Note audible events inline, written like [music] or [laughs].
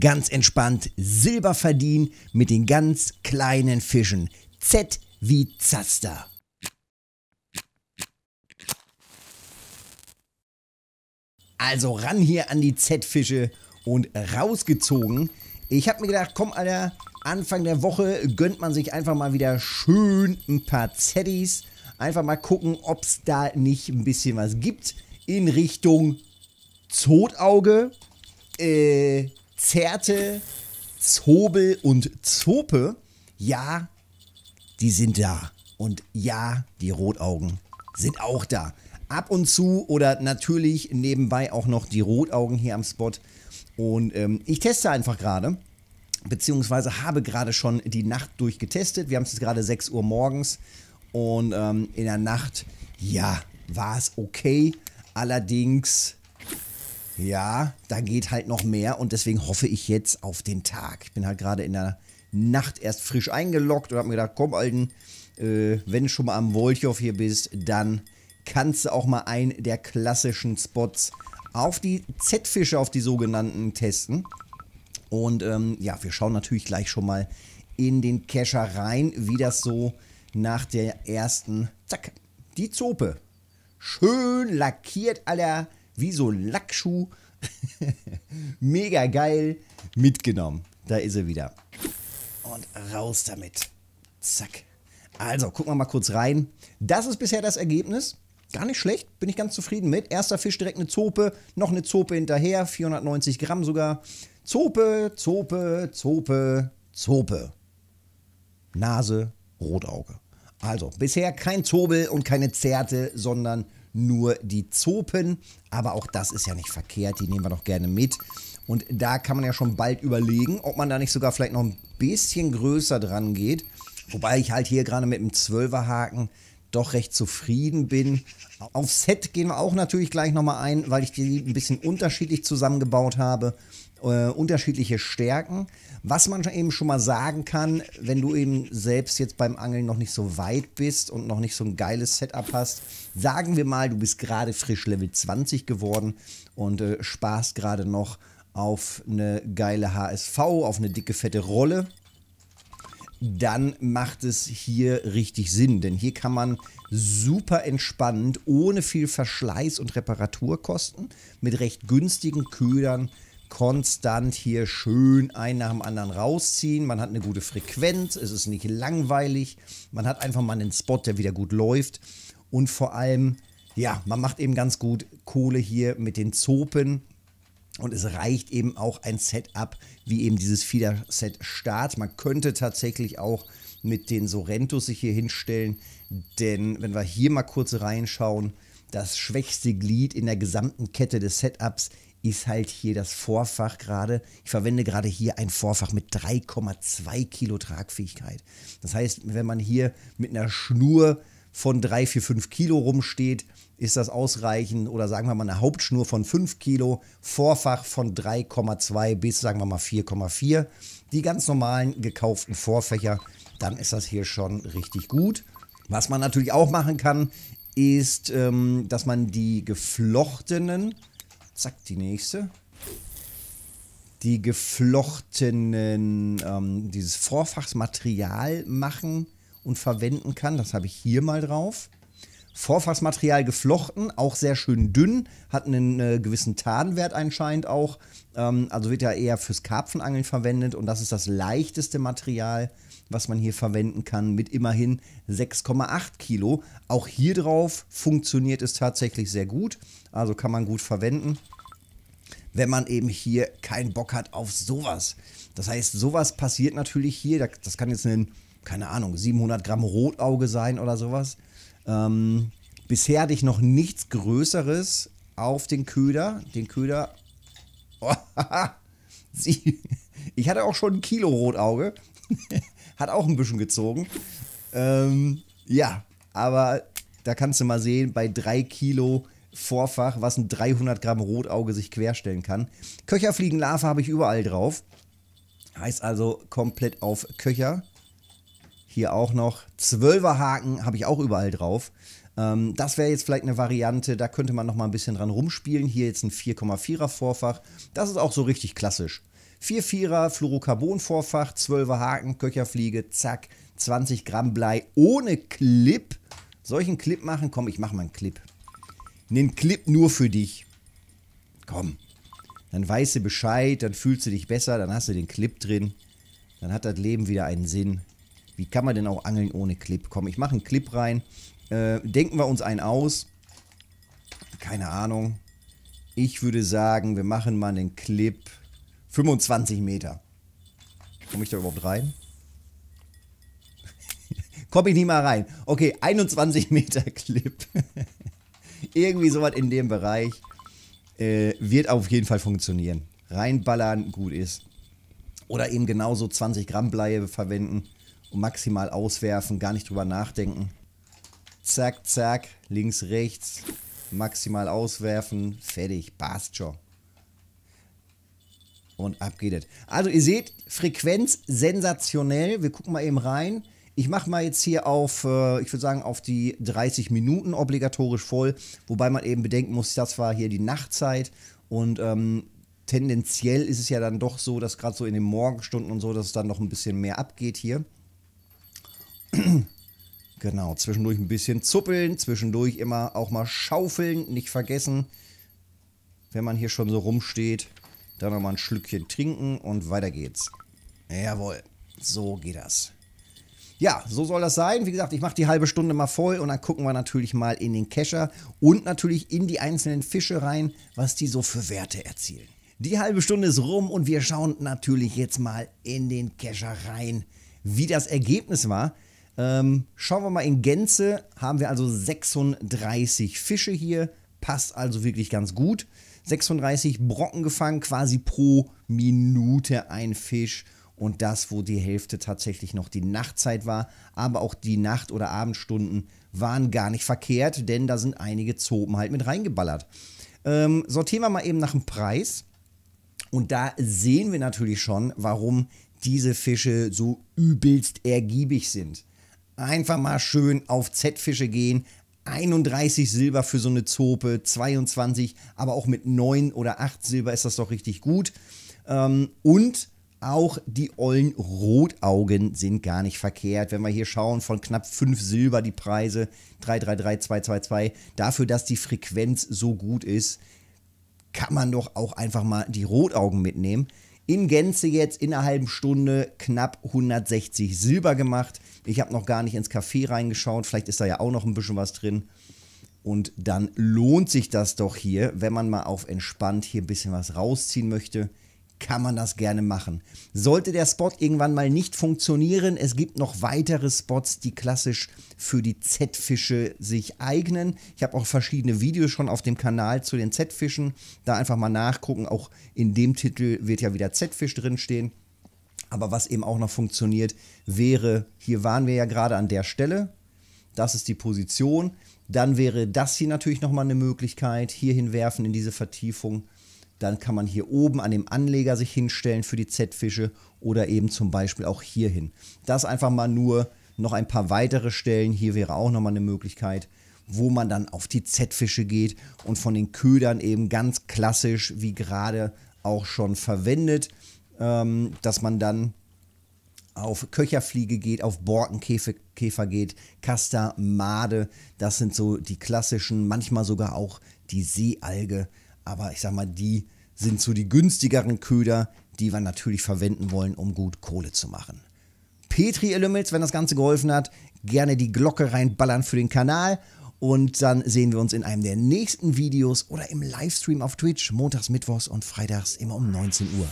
ganz entspannt Silber verdienen mit den ganz kleinen Fischen. Z wie Zaster. Also ran hier an die Z-Fische und rausgezogen. Ich habe mir gedacht, komm Alter, Anfang der Woche gönnt man sich einfach mal wieder schön ein paar Zettis. Einfach mal gucken, ob es da nicht ein bisschen was gibt in Richtung Zotauge. Äh, Zerte, Zobel und Zope, ja, die sind da. Und ja, die Rotaugen sind auch da. Ab und zu oder natürlich nebenbei auch noch die Rotaugen hier am Spot. Und ähm, ich teste einfach gerade, beziehungsweise habe gerade schon die Nacht durchgetestet. Wir haben es jetzt gerade 6 Uhr morgens und ähm, in der Nacht, ja, war es okay. Allerdings ja, da geht halt noch mehr und deswegen hoffe ich jetzt auf den Tag. Ich bin halt gerade in der Nacht erst frisch eingeloggt und habe mir gedacht, komm Alten, äh, wenn du schon mal am Wolchow hier bist, dann kannst du auch mal einen der klassischen Spots auf die Z-Fische, auf die sogenannten, testen. Und ähm, ja, wir schauen natürlich gleich schon mal in den Kescher rein, wie das so nach der ersten, zack, die Zope. Schön lackiert aller la wie so ein Lackschuh. [laughs] Mega geil mitgenommen. Da ist er wieder. Und raus damit. Zack. Also, gucken wir mal kurz rein. Das ist bisher das Ergebnis. Gar nicht schlecht, bin ich ganz zufrieden mit. Erster Fisch direkt eine Zope, noch eine Zope hinterher, 490 Gramm sogar. Zope, Zope, Zope, Zope. Nase, Rotauge. Also, bisher kein Zobel und keine Zerte, sondern nur die Zopen. Aber auch das ist ja nicht verkehrt, die nehmen wir doch gerne mit. Und da kann man ja schon bald überlegen, ob man da nicht sogar vielleicht noch ein bisschen größer dran geht. Wobei ich halt hier gerade mit dem Zwölferhaken doch recht zufrieden bin. Auf Set gehen wir auch natürlich gleich nochmal ein, weil ich die ein bisschen unterschiedlich zusammengebaut habe äh, unterschiedliche Stärken. Was man eben schon mal sagen kann, wenn du eben selbst jetzt beim Angeln noch nicht so weit bist und noch nicht so ein geiles Setup hast, sagen wir mal, du bist gerade frisch Level 20 geworden und äh, sparst gerade noch auf eine geile HSV, auf eine dicke, fette Rolle dann macht es hier richtig Sinn. Denn hier kann man super entspannt, ohne viel Verschleiß und Reparaturkosten, mit recht günstigen Ködern konstant hier schön ein nach dem anderen rausziehen. Man hat eine gute Frequenz, es ist nicht langweilig. Man hat einfach mal einen Spot, der wieder gut läuft. Und vor allem, ja, man macht eben ganz gut Kohle hier mit den Zopen. Und es reicht eben auch ein Setup wie eben dieses Feeder-Set Start. Man könnte tatsächlich auch mit den Sorrentos sich hier hinstellen. Denn wenn wir hier mal kurz reinschauen, das schwächste Glied in der gesamten Kette des Setups ist halt hier das Vorfach gerade. Ich verwende gerade hier ein Vorfach mit 3,2 Kilo Tragfähigkeit. Das heißt, wenn man hier mit einer Schnur von 3, 4, 5 Kilo rumsteht, ist das ausreichend. Oder sagen wir mal eine Hauptschnur von 5 Kilo, Vorfach von 3,2 bis sagen wir mal 4,4. Die ganz normalen gekauften Vorfächer, dann ist das hier schon richtig gut. Was man natürlich auch machen kann, ist, ähm, dass man die geflochtenen Zack, die nächste. Die geflochtenen, ähm, dieses Vorfachsmaterial machen und verwenden kann. Das habe ich hier mal drauf. Vorfassmaterial geflochten, auch sehr schön dünn, hat einen äh, gewissen Tarnwert anscheinend auch. Ähm, also wird ja eher fürs Karpfenangeln verwendet und das ist das leichteste Material, was man hier verwenden kann, mit immerhin 6,8 Kilo. Auch hier drauf funktioniert es tatsächlich sehr gut, also kann man gut verwenden, wenn man eben hier keinen Bock hat auf sowas. Das heißt, sowas passiert natürlich hier, das kann jetzt ein, keine Ahnung, 700 Gramm Rotauge sein oder sowas. Ähm, bisher hatte ich noch nichts Größeres auf den Köder. Den Köder. Oh, [laughs] Sie, ich hatte auch schon ein Kilo Rotauge. [laughs] Hat auch ein bisschen gezogen. Ähm, ja, aber da kannst du mal sehen, bei 3 Kilo Vorfach, was ein 300 Gramm Rotauge sich querstellen kann. Köcherfliegenlarve habe ich überall drauf. Heißt also komplett auf Köcher. Hier auch noch. Zwölferhaken habe ich auch überall drauf. Ähm, das wäre jetzt vielleicht eine Variante, da könnte man nochmal ein bisschen dran rumspielen. Hier jetzt ein 4,4er Vorfach. Das ist auch so richtig klassisch. 4,4er Fluorocarbon-Vorfach, 12er Haken, Köcherfliege, zack, 20 Gramm Blei ohne Clip. Soll ich einen Clip machen? Komm, ich mache mal einen Clip. Einen Clip nur für dich. Komm. Dann weißt du Bescheid, dann fühlst du dich besser, dann hast du den Clip drin. Dann hat das Leben wieder einen Sinn wie kann man denn auch angeln ohne Clip? Komm, ich mache einen Clip rein. Äh, denken wir uns einen aus. Keine Ahnung. Ich würde sagen, wir machen mal einen Clip 25 Meter. Komme ich da überhaupt rein? [laughs] Komme ich nicht mal rein. Okay, 21 Meter Clip. [laughs] Irgendwie sowas in dem Bereich. Äh, wird auf jeden Fall funktionieren. Reinballern, gut ist. Oder eben genauso 20 Gramm Bleie verwenden maximal auswerfen, gar nicht drüber nachdenken. Zack, zack, links, rechts, maximal auswerfen, fertig, passt schon. Und ab geht es. Also ihr seht, Frequenz sensationell. Wir gucken mal eben rein. Ich mache mal jetzt hier auf, äh, ich würde sagen, auf die 30 Minuten obligatorisch voll. Wobei man eben bedenken muss, das war hier die Nachtzeit. Und ähm, tendenziell ist es ja dann doch so, dass gerade so in den Morgenstunden und so, dass es dann noch ein bisschen mehr abgeht hier. Genau, zwischendurch ein bisschen zuppeln, zwischendurch immer auch mal schaufeln, nicht vergessen, wenn man hier schon so rumsteht, dann nochmal ein Schlückchen trinken und weiter geht's. Jawohl, so geht das. Ja, so soll das sein. Wie gesagt, ich mache die halbe Stunde mal voll und dann gucken wir natürlich mal in den Kescher und natürlich in die einzelnen Fische rein, was die so für Werte erzielen. Die halbe Stunde ist rum und wir schauen natürlich jetzt mal in den Kescher rein, wie das Ergebnis war. Ähm, schauen wir mal in Gänze. Haben wir also 36 Fische hier. Passt also wirklich ganz gut. 36 Brocken gefangen, quasi pro Minute ein Fisch. Und das, wo die Hälfte tatsächlich noch die Nachtzeit war. Aber auch die Nacht- oder Abendstunden waren gar nicht verkehrt, denn da sind einige Zopen halt mit reingeballert. Ähm, sortieren wir mal eben nach dem Preis. Und da sehen wir natürlich schon, warum diese Fische so übelst ergiebig sind. Einfach mal schön auf Z-Fische gehen. 31 Silber für so eine Zope, 22, aber auch mit 9 oder 8 Silber ist das doch richtig gut. Ähm, und auch die ollen Rotaugen sind gar nicht verkehrt. Wenn wir hier schauen, von knapp 5 Silber die Preise, 333, 222, dafür, dass die Frequenz so gut ist, kann man doch auch einfach mal die Rotaugen mitnehmen in Gänze jetzt in einer halben Stunde knapp 160 Silber gemacht. Ich habe noch gar nicht ins Café reingeschaut. Vielleicht ist da ja auch noch ein bisschen was drin. Und dann lohnt sich das doch hier, wenn man mal auf entspannt hier ein bisschen was rausziehen möchte kann man das gerne machen. Sollte der Spot irgendwann mal nicht funktionieren, es gibt noch weitere Spots, die klassisch für die Z-Fische sich eignen. Ich habe auch verschiedene Videos schon auf dem Kanal zu den Z-Fischen. Da einfach mal nachgucken. Auch in dem Titel wird ja wieder Z-Fisch drinstehen. Aber was eben auch noch funktioniert, wäre, hier waren wir ja gerade an der Stelle. Das ist die Position. Dann wäre das hier natürlich nochmal eine Möglichkeit. Hier hinwerfen in diese Vertiefung dann kann man hier oben an dem Anleger sich hinstellen für die Z-Fische oder eben zum Beispiel auch hier hin. Das einfach mal nur noch ein paar weitere Stellen. Hier wäre auch nochmal eine Möglichkeit, wo man dann auf die Z-Fische geht und von den Ködern eben ganz klassisch, wie gerade auch schon verwendet, ähm, dass man dann auf Köcherfliege geht, auf Borkenkäfer Käfer geht, Kaster, Made, das sind so die klassischen, manchmal sogar auch die Seealge, aber ich sag mal, die sind so die günstigeren Köder, die wir natürlich verwenden wollen, um gut Kohle zu machen. Petri-Elements, wenn das Ganze geholfen hat, gerne die Glocke reinballern für den Kanal. Und dann sehen wir uns in einem der nächsten Videos oder im Livestream auf Twitch, montags, mittwochs und freitags immer um 19 Uhr.